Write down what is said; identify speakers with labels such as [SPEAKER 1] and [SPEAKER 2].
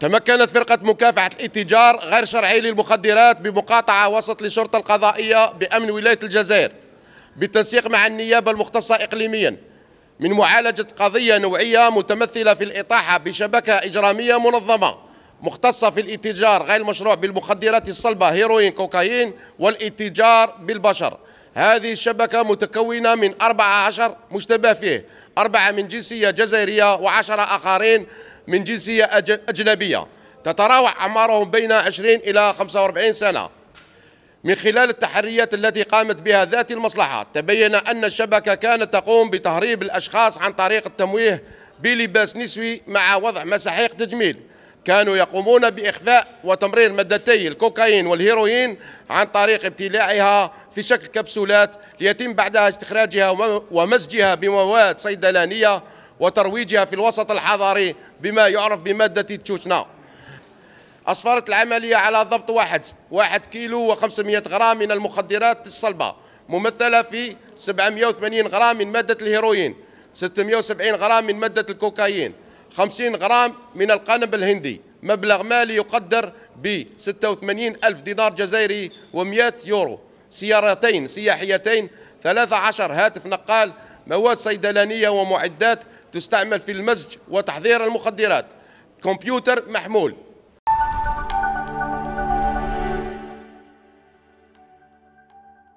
[SPEAKER 1] تمكنت فرقة مكافحة الاتجار غير شرعي للمخدرات بمقاطعة وسط للشرطة القضائية بأمن ولاية الجزائر بالتنسيق مع النيابة المختصة إقليميا من معالجة قضية نوعية متمثلة في الإطاحة بشبكة إجرامية منظمة مختصة في الاتجار غير المشروع بالمخدرات الصلبة هيروين كوكايين والاتجار بالبشر هذه الشبكة متكونة من 14 مشتبه فيه أربعة من جنسية جزائرية وعشرة آخرين من جنسية أجنبية تتراوح أعمارهم بين 20 إلى 45 سنة من خلال التحريات التي قامت بها ذات المصلحة تبين أن الشبكة كانت تقوم بتهريب الأشخاص عن طريق التمويه بلباس نسوي مع وضع مساحيق تجميل كانوا يقومون بإخفاء وتمرير مادتي الكوكايين والهيروين عن طريق ابتلاعها في شكل كبسولات ليتم بعدها استخراجها ومزجها بمواد صيدلانية وترويجها في الوسط الحضاري بما يعرف بمادة تشوشنا أسفرت العملية على ضبط واحد واحد كيلو و500 غرام من المخدرات الصلبة ممثلة في 780 غرام من مادة الهيروين 670 غرام من مادة الكوكايين 50 غرام من القنب الهندي مبلغ مالي يقدر ب 86 ألف دينار جزائري و100 يورو سيارتين سياحيتين 13 هاتف نقال مواد صيدلانية ومعدات تستعمل في المزج وتحضير المخدرات كمبيوتر محمول